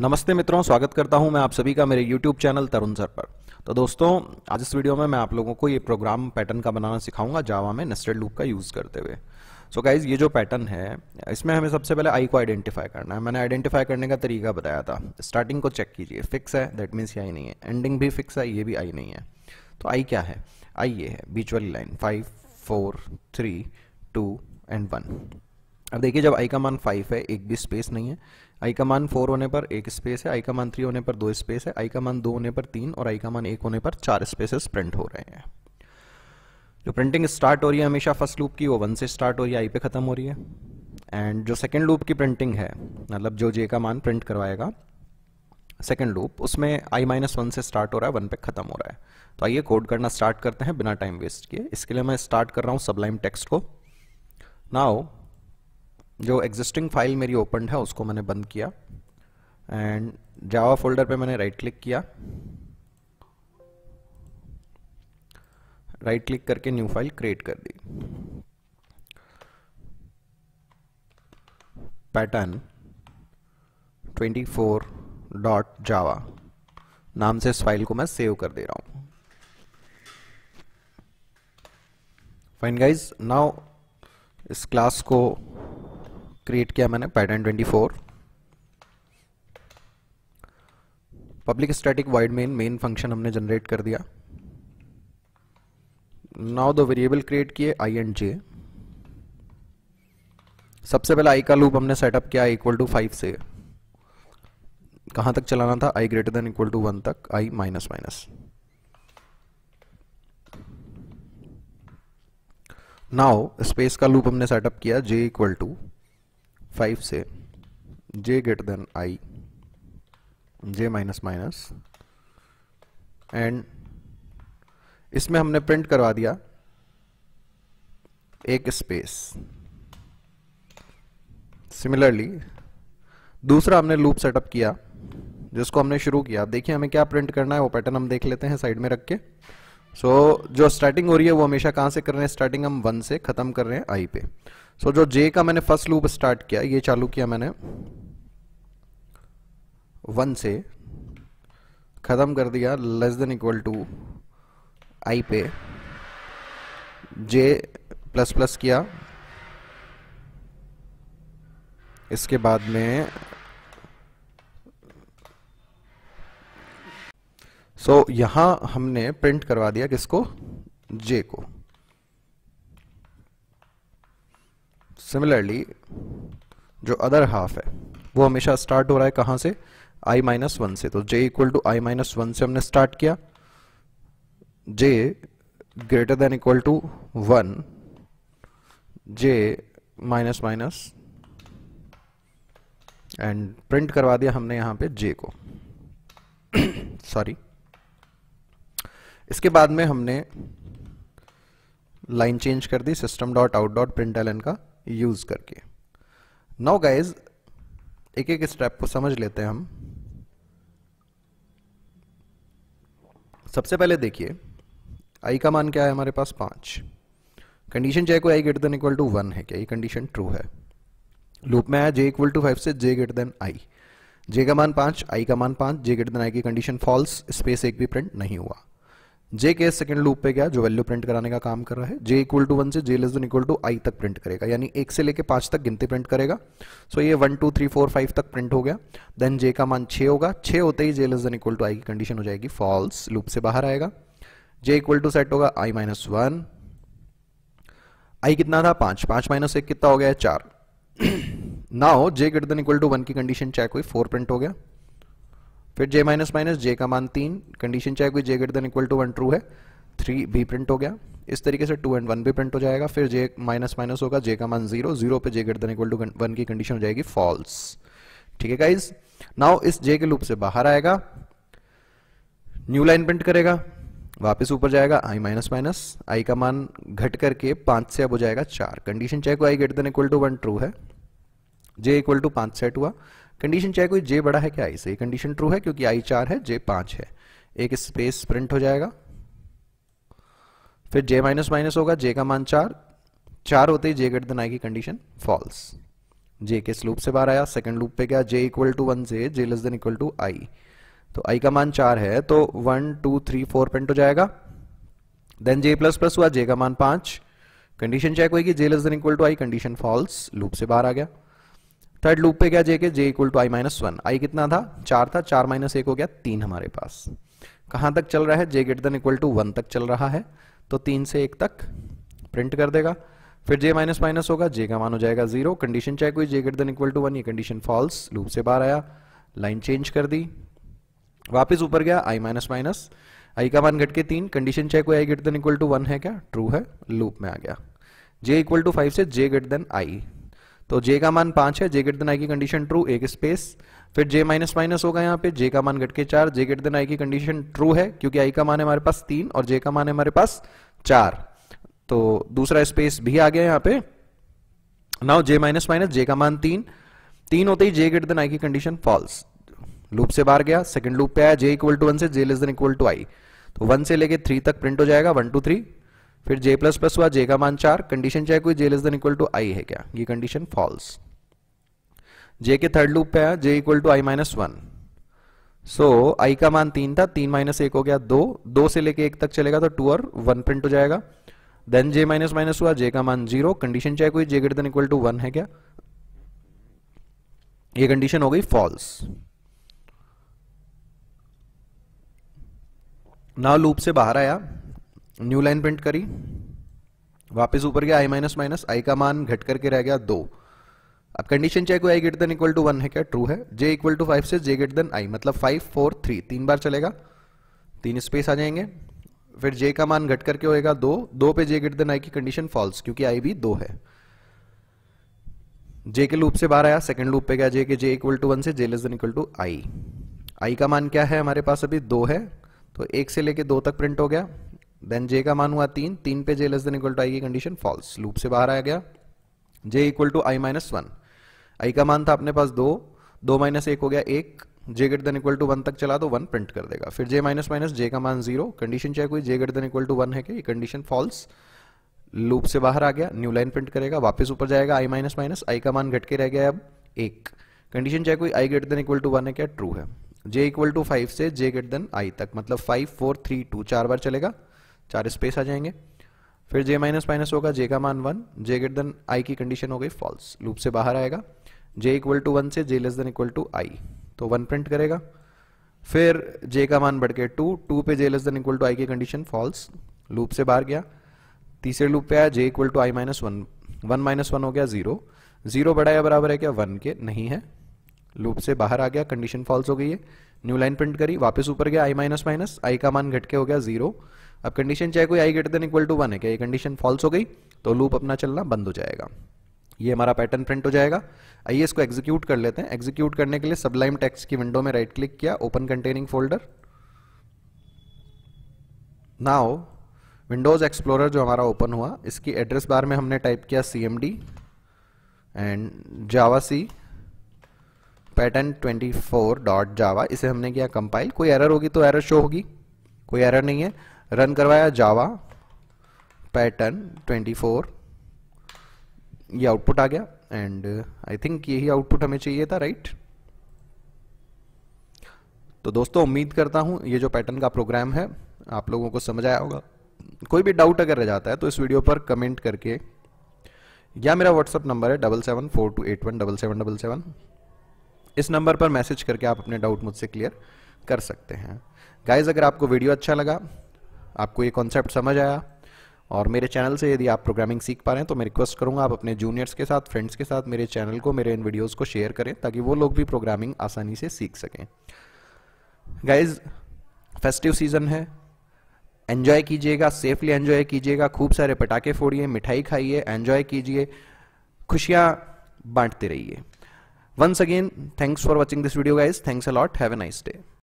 नमस्ते मित्रों स्वागत करता हूं मैं आप सभी का मेरे YouTube चैनल तरुण सर पर तो दोस्तों आज इस वीडियो में मैं आप लोगों को ये प्रोग्राम पैटर्न का बनाना सिखाऊंगा जावा में नेस्टेड लूप का यूज़ करते हुए सो so गाइज ये जो पैटर्न है इसमें हमें सबसे पहले आई को आइडेंटिफाई करना है मैंने आइडेंटिफाई करने का तरीका बताया था स्टार्टिंग को चेक कीजिए फिक्स है दैट मीन्स ये आई नहीं है एंडिंग भी फिक्स है ये भी आई नहीं है तो आई क्या है आई ये है बीच वाली line five four three two and one अब देखिए जब आई का मान फाइव है एक भी स्पेस नहीं है आई का मान फोर होने पर एक स्पेस है आई का मान थ्री होने पर दो स्पेस है आई का मान दो होने पर तीन और आई का मान एक होने पर चार स्पेसेस प्रिंट हो रहे हैं जो प्रिंटिंग स्टार्ट हो रही है हमेशा फर्स्ट लूप की वो वन से स्टार्ट हो रही है आई पे खत्म हो रही है एंड जो सेकेंड लूप की प्रिंटिंग है मतलब जो जे का मान प्रिंट करवाएगा सेकेंड लूप उसमें आई माइनस वन से स्टार्ट हो रहा है वन पे खत्म हो रहा है तो आइए कोड करना स्टार्ट करते हैं बिना टाइम वेस्ट किए इसके लिए मैं स्टार्ट कर रहा हूँ सबलाइम टेक्स्ट को नाउ जो एग्जिस्टिंग फाइल मेरी ओपन है उसको मैंने बंद किया एंड जावा फोल्डर पे मैंने राइट क्लिक किया राइट क्लिक करके न्यू फाइल क्रिएट कर दी पैटर्न 24.java डॉट जावा नाम से इस फाइल को मैं सेव कर दे रहा हूं फाइन गाइज नाउ इस क्लास को क्रिएट किया मैंने pattern 24 public static void main main function हमने जनरेट कर दिया नाउ दो वेरिएबल क्रिएट किए आई एंड जे सबसे पहले आई का लूप हमने सेटअप किया इक्वल टू फाइव से कहां तक चलाना था i greater than equal to one तक i minus minus now space का लूप हमने सेटअप किया जे इक्वल टू फाइव से j greater than i j minus minus and इसमें हमने प्रिंट करवा दिया एक स्पेस सिमिलरली दूसरा हमने लूप सेटअप किया जिसको हमने शुरू किया देखिए हमें क्या प्रिंट करना है वो पैटर्न हम देख लेते हैं साइड में रख के सो so, जो स्टार्टिंग हो रही है वो हमेशा कहाँ से कर रहे हैं स्टार्टिंग हम वन से ख़त्म कर रहे हैं आई पे सो so, जो जे का मैंने फर्स्ट लूप स्टार्ट किया ये चालू किया मैंने वन से ख़त्म कर दिया less than equal to i पे जे प्लस प्लस किया इसके बाद में सो so, यहां हमने प्रिंट करवा दिया किसको जे को सिमिलरली जो अदर हाफ है वो हमेशा स्टार्ट हो रहा है कहां से i माइनस वन से तो j equal to I minus one से हमने स्टार्ट किया j greater than equal to one j minus minus and print करवा दिया हमने यहां पे j को सॉरी इसके बाद में हमने लाइन चेंज कर दी system dot out dot println का यूज करके नौ गाइज एक एक स्टेप को समझ लेते हैं हम सबसे पहले देखिए आई का मान क्या है हमारे पास पांच कंडीशन चेक को i greater than equal to one है क्या ये कंडीशन ट्रू है लूप में आया जे इक्वल टू फाइव से जे ग्रेटर देन आई जे का मान पांच आई का मान पांच जे ग्रेटर देन आई की कंडीशन फॉल्स स्पेस एक भी प्रिंट नहीं हुआ जे के सेकंड लूप पे गया जो वैल्यू प्रिंट कराने का काम कर रहा है जे इक्वल टू वन से जे less than equal to i तक प्रिंट करेगा यानी एक से लेके पांच तक गिनती प्रिंट करेगा सो ये one two three four five तक प्रिंट हो गया देन जे का मान छः होगा छः होते ही j less than equal to आई की कंडीशन हो जाएगी फॉल्स लूप से बाहर आएगा जे इक्वल टू सेट होगा आई माइनस वन आई कितना था पांच पांच माइनस एक कितना हो गया चार now j greater than equal to one की कंडीशन चेक हुई फोर प्रिंट हो गया फिर जे माइनस माइनस जे का मान तीन कंडीशन चाहे कोई j greater than equal to one true है थ्री भी प्रिंट हो गया इस तरीके से टू एंड वन भी प्रिंट हो जाएगा फिर जे माइनस माइनस होगा जे का मान जीरो जीरो पे j greater than equal to one की कंडीशन हो जाएगी फॉल्स ठीक है गाइज नाउ इस जे के लूप से बाहर आएगा न्यू लाइन प्रिंट करेगा वापस ऊपर जाएगा आई माइनस माइनस आई का मान घट करके पांच से अब हो जाएगा चार कंडीशन चाहे कोई आई greater than equal to one true है जे इक्वल टू पांच सेट हुआ कंडीशन चाहे कोई जे बड़ा है क्या आई से कंडीशन ट्रू है क्योंकि आई चार है जे पांच है एक स्पेस प्रिंट हो जाएगा फिर जे माइनस माइनस होगा जे का मान चार चार होते ही जे ग्रेटर दिन आई की कंडीशन फॉल्स जे के स्लूप से बाहर आया सेकंड लूप पे गया जे इक्वल टू वन से जे लेस देन इक्वल टू आई तो आई का मान चार है तो one two three four print हो जाएगा देन जे प्लस प्लस हुआ जे का मान पांच कंडीशन चेक होगी j less than equal to i condition false loop से बाहर आ गया थर्ड लूप पे क्या जे के j equal to I minus one i कितना था चार था चार माइनस एक हो गया तीन हमारे पास कहां तक चल रहा है j greater than equal to one तक चल रहा है तो तीन से एक तक प्रिंट कर देगा फिर जे माइनस माइनस होगा जे का मान हो जाएगा जीरो कंडीशन चेक हुई j greater than equal to one ये कंडीशन फॉल्स लूप से बाहर आया लाइन चेंज कर दी वापिस ऊपर गया आई माइनस माइनस आई का मान घट के तीन कंडीशन चेक हुई i greater than equal to one है क्या ट्रू है लूप में आ गया जे इक्वल टू फाइव से जे ग्रेटर देन आई तो जे का मान पांच है जे गेट देन आई की कंडीशन ट्रू एक स्पेस फिर जे माइनस माइनस होगा यहाँ पे जे का मान घटके के चार जे गेट देन आई की कंडीशन ट्रू है क्योंकि आई का मान है हमारे पास तीन और जे का मान है हमारे पास चार तो दूसरा स्पेस भी आ गया यहाँ पे now j minus minus j का मान तीन तीन होते ही जे गेट देन आई की कंडीशन फॉल्स लूप से बाहर गया सेकंड लूप पे आया जे इक्वल टू वन से जे लेस देन इक्वल टू आई तो वन से लेके थ्री तक प्रिंट हो जाएगा वन टू थ्री फिर जे प्लस प्लस हुआ जे का मान चार कंडीशन चाहे कोई j less than equal to i है क्या ये कंडीशन फॉल्स जे के थर्ड लूप पे आया जे equal to I minus one so i का मान तीन था तीन माइनस एक हो गया दो दो से लेके एक तक चलेगा तो टू और वन प्रिंट हो जाएगा देन जे माइनस माइनस हुआ जे का मान जीरो कंडीशन चाहे कोई j greater than equal to one है क्या ये कंडीशन हो गई फॉल्स नाउ लूप से बाहर आया न्यू लाइन प्रिंट करी वापस ऊपर गया आई माइनस माइनस आई का मान घट करके रह गया दो अब कंडीशन चेक हुआ greater than equal to one है क्या ट्रू है जे इक्वल टू फाइव से जे ग्रेटर देन आई मतलब फाइव फोर थ्री तीन बार चलेगा तीन स्पेस आ जाएंगे फिर जे का मान घट करके होएगा दो दो पे जे ग्रेटर देन आई की कंडीशन फॉल्स क्योंकि आई भी दो है जे के लूप से बाहर आया सेकंड लूप पे गया जे के जे इक्वल टू वन से जे less than equal to I I का मान क्या है हमारे पास अभी दो है तो एक से लेके दो तक प्रिंट हो गया देन जे का मान हुआ तीन तीन पे J less than equal to आई की कंडीशन फॉल्स लूप से बाहर आया गया J equal to I minus one I का मान था अपने पास दो दो माइनस एक हो गया एक J greater than equal to one तक चला दो वन प्रिंट कर देगा फिर जे माइनस माइनस जे का मान जीरो कंडीशन चेक हुई J greater than equal to one है कि कंडीशन फॉल्स लूप से बाहर आ गया न्यू लाइन प्रिंट करेगा वापस ऊपर जाएगा आई माइनस माइनस आई का मान घट के रह गया अब एक कंडीशन चेक हुई I greater than equal to one है क्या ट्रू है जे इक्वल टू फाइव से जे गेट देन आई तक मतलब फाइव फोर थ्री टू चार बार चलेगा चार स्पेस आ जाएंगे फिर जे माइनस माइनस होगा जे का मान one J greater than I की कंडीशन हो गई फॉल्स लूप से बाहर आएगा जे इक्वल टू वन से जे लेस देन इक्वल टू आई तो वन प्रिंट करेगा फिर जे का मान बढ़ के टू टू पे J less than equal to आई की कंडीशन फॉल्स लूप से बाहर गया तीसरे लूप पे आया जे equal to I minus one one minus one हो गया जीरो जीरो बड़ा या बराबर है क्या वन के नहीं है लूप से बाहर आ गया कंडीशन फॉल्स हो गई है न्यू लाइन प्रिंट करी वापस ऊपर गया आई माइनस माइनस आई का मान घटके हो गया जीरो अब कंडीशन चाहे कोई आई greater than equal to one है क्या ये कंडीशन फॉल्स हो गई तो लूप अपना चलना बंद हो जाएगा ये हमारा पैटर्न प्रिंट हो जाएगा आइए इसको एग्जीक्यूट कर लेते हैं एग्जीक्यूट करने के लिए सबलाइम टेक्स्ट की विंडो में राइट क्लिक किया open containing folder now windows explorer जो हमारा ओपन हुआ इसकी एड्रेस बार में हमने टाइप किया C M D and Java C pattern twenty four dot Java इसे हमने किया कंपाइल कोई एरर होगी तो एरर शो होगी कोई एरर नहीं है रन करवाया जावा पैटर्न 24 ये आउटपुट आ गया एंड आई थिंक यही आउटपुट हमें चाहिए था राइट right? तो दोस्तों उम्मीद करता हूं ये जो पैटर्न का प्रोग्राम है आप लोगों को समझ आया होगा कोई भी डाउट अगर रह जाता है तो इस वीडियो पर कमेंट करके या मेरा व्हाट्सअप नंबर है double seven four two eight one double seven double seven इस नंबर पर मैसेज करके आप अपने डाउट मुझसे क्लियर कर सकते हैं गाइज अगर आपको वीडियो अच्छा लगा आपको ये कॉन्सेप्ट समझ आया और मेरे चैनल से यदि आप प्रोग्रामिंग सीख पा रहे हैं तो मैं रिक्वेस्ट करूंगा आप अपने जूनियर्स के साथ फ्रेंड्स के साथ मेरे चैनल को मेरे इन वीडियोज़ को शेयर करें ताकि वो लोग भी प्रोग्रामिंग आसानी से सीख सकें गाइज फेस्टिव सीज़न है एन्जॉय कीजिएगा सेफली एन्जॉय कीजिएगा खूब सारे पटाखे फोड़िए मिठाई खाइए एंजॉय कीजिए खुशियाँ बांटते रहिए once again thanks for watching this video guys thanks a lot have a nice nice